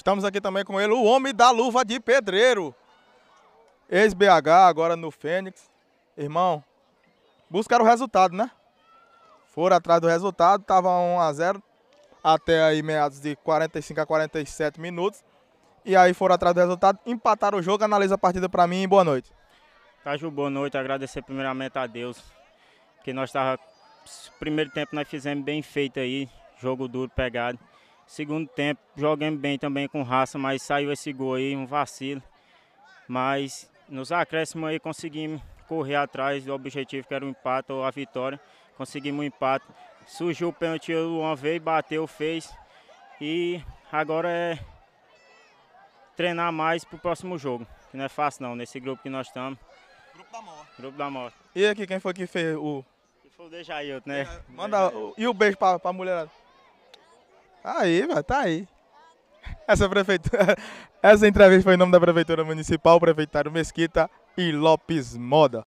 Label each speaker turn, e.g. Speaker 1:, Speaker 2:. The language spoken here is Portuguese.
Speaker 1: Estamos aqui também com ele, o homem da luva de pedreiro. Ex-BH, agora no Fênix. Irmão, buscaram o resultado, né? Foram atrás do resultado, tava 1 a 0 até aí meados de 45 a 47 minutos. E aí foram atrás do resultado, empataram o jogo, analisa a partida para mim e
Speaker 2: boa noite. Taju, boa noite, agradecer primeiramente a Deus, que nós estava primeiro tempo nós fizemos bem feito aí, jogo duro, pegado. Segundo tempo, jogamos bem também com raça, mas saiu esse gol aí, um vacilo. Mas nos acréscimos aí conseguimos correr atrás do objetivo que era o empate ou a vitória. Conseguimos o um empate. Surgiu o pênalti, o Luan veio, bateu, fez. E agora é treinar mais para o próximo jogo. Que não é fácil não, nesse grupo que nós estamos. Grupo da morte. Grupo da morte. E aqui, quem foi que fez o... Que foi o Dejailton, né? É,
Speaker 1: manda... E o um beijo para a mulherada? Aí, velho, tá aí. Essa prefeitura, essa entrevista foi em nome da Prefeitura Municipal, Prefeitário Mesquita e Lopes Moda.